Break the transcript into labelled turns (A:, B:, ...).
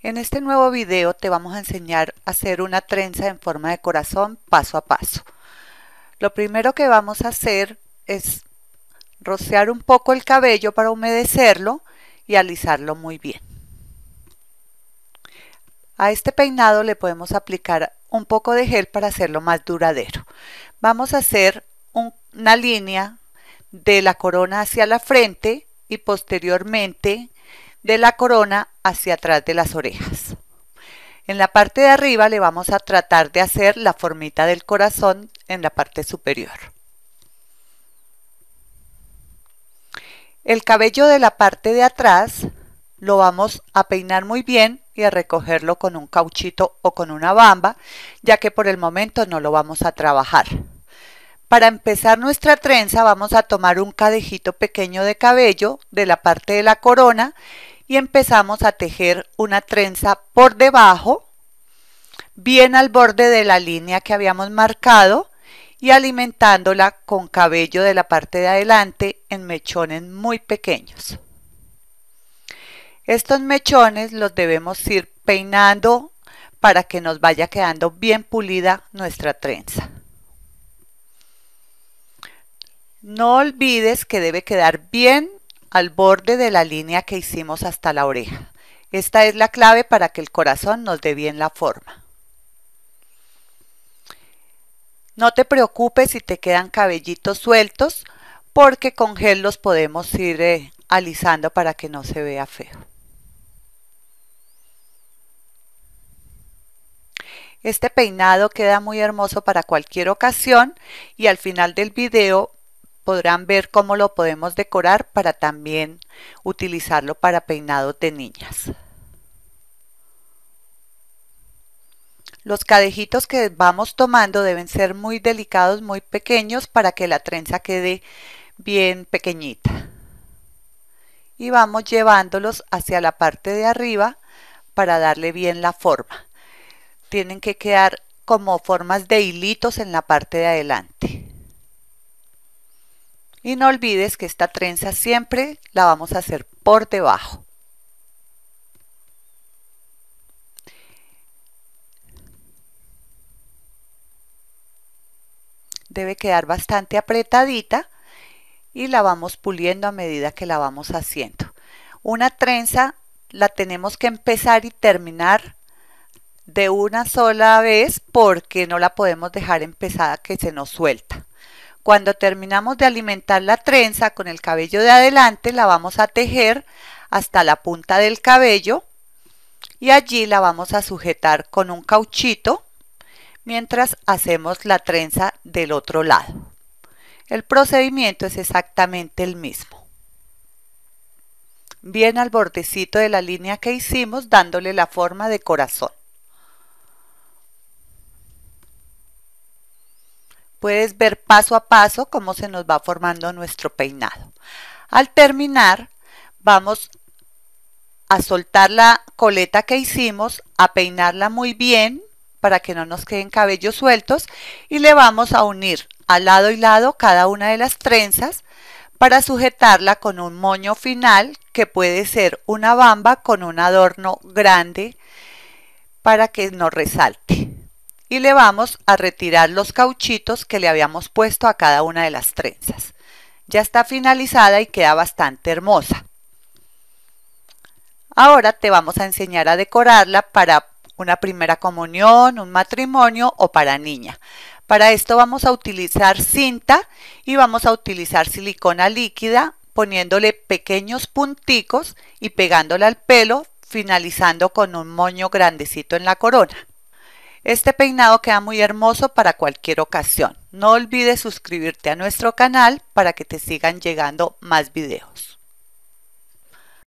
A: En este nuevo video te vamos a enseñar a hacer una trenza en forma de corazón paso a paso. Lo primero que vamos a hacer es rociar un poco el cabello para humedecerlo y alisarlo muy bien. A este peinado le podemos aplicar un poco de gel para hacerlo más duradero. Vamos a hacer una línea de la corona hacia la frente y posteriormente de la corona hacia atrás de las orejas. En la parte de arriba le vamos a tratar de hacer la formita del corazón en la parte superior. El cabello de la parte de atrás lo vamos a peinar muy bien y a recogerlo con un cauchito o con una bamba, ya que por el momento no lo vamos a trabajar. Para empezar nuestra trenza vamos a tomar un cadejito pequeño de cabello de la parte de la corona y empezamos a tejer una trenza por debajo, bien al borde de la línea que habíamos marcado y alimentándola con cabello de la parte de adelante en mechones muy pequeños. Estos mechones los debemos ir peinando para que nos vaya quedando bien pulida nuestra trenza. No olvides que debe quedar bien al borde de la línea que hicimos hasta la oreja. Esta es la clave para que el corazón nos dé bien la forma. No te preocupes si te quedan cabellitos sueltos porque con gel los podemos ir eh, alisando para que no se vea feo. Este peinado queda muy hermoso para cualquier ocasión y al final del video podrán ver cómo lo podemos decorar para también utilizarlo para peinados de niñas. Los cadejitos que vamos tomando deben ser muy delicados, muy pequeños para que la trenza quede bien pequeñita. Y vamos llevándolos hacia la parte de arriba para darle bien la forma. Tienen que quedar como formas de hilitos en la parte de adelante. Y no olvides que esta trenza siempre la vamos a hacer por debajo. Debe quedar bastante apretadita y la vamos puliendo a medida que la vamos haciendo. Una trenza la tenemos que empezar y terminar de una sola vez porque no la podemos dejar empezada que se nos suelta. Cuando terminamos de alimentar la trenza con el cabello de adelante, la vamos a tejer hasta la punta del cabello y allí la vamos a sujetar con un cauchito mientras hacemos la trenza del otro lado. El procedimiento es exactamente el mismo. Bien al bordecito de la línea que hicimos dándole la forma de corazón. Puedes ver paso a paso cómo se nos va formando nuestro peinado. Al terminar, vamos a soltar la coleta que hicimos, a peinarla muy bien para que no nos queden cabellos sueltos y le vamos a unir al lado y lado cada una de las trenzas para sujetarla con un moño final que puede ser una bamba con un adorno grande para que nos resalte y le vamos a retirar los cauchitos que le habíamos puesto a cada una de las trenzas. Ya está finalizada y queda bastante hermosa. Ahora te vamos a enseñar a decorarla para una primera comunión, un matrimonio o para niña. Para esto vamos a utilizar cinta y vamos a utilizar silicona líquida poniéndole pequeños punticos y pegándola al pelo finalizando con un moño grandecito en la corona. Este peinado queda muy hermoso para cualquier ocasión. No olvides suscribirte a nuestro canal para que te sigan llegando más videos.